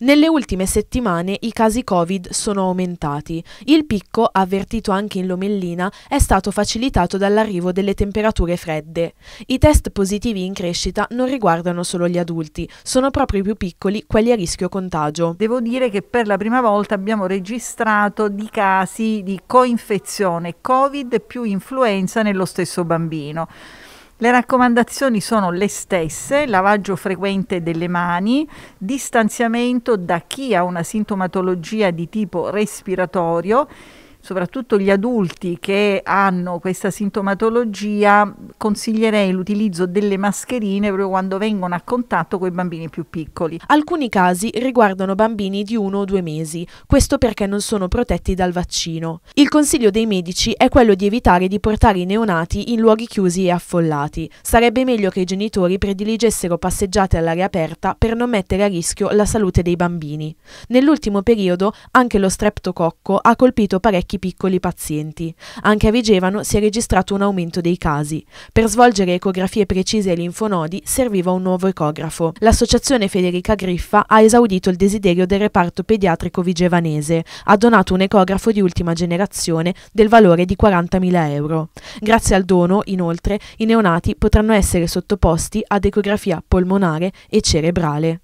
Nelle ultime settimane i casi Covid sono aumentati. Il picco, avvertito anche in Lomellina, è stato facilitato dall'arrivo delle temperature fredde. I test positivi in crescita non riguardano solo gli adulti, sono proprio i più piccoli quelli a rischio contagio. Devo dire che per la prima volta abbiamo registrato di casi di coinfezione Covid più influenza nello stesso bambino. Le raccomandazioni sono le stesse, lavaggio frequente delle mani, distanziamento da chi ha una sintomatologia di tipo respiratorio soprattutto gli adulti che hanno questa sintomatologia, consiglierei l'utilizzo delle mascherine proprio quando vengono a contatto con i bambini più piccoli. Alcuni casi riguardano bambini di uno o due mesi, questo perché non sono protetti dal vaccino. Il consiglio dei medici è quello di evitare di portare i neonati in luoghi chiusi e affollati. Sarebbe meglio che i genitori prediligessero passeggiate all'aria aperta per non mettere a rischio la salute dei bambini. Nell'ultimo periodo anche lo streptococco ha colpito parecchi parecchi piccoli pazienti. Anche a Vigevano si è registrato un aumento dei casi. Per svolgere ecografie precise ai linfonodi serviva un nuovo ecografo. L'associazione Federica Griffa ha esaudito il desiderio del reparto pediatrico vigevanese. Ha donato un ecografo di ultima generazione del valore di 40.000 euro. Grazie al dono, inoltre, i neonati potranno essere sottoposti ad ecografia polmonare e cerebrale.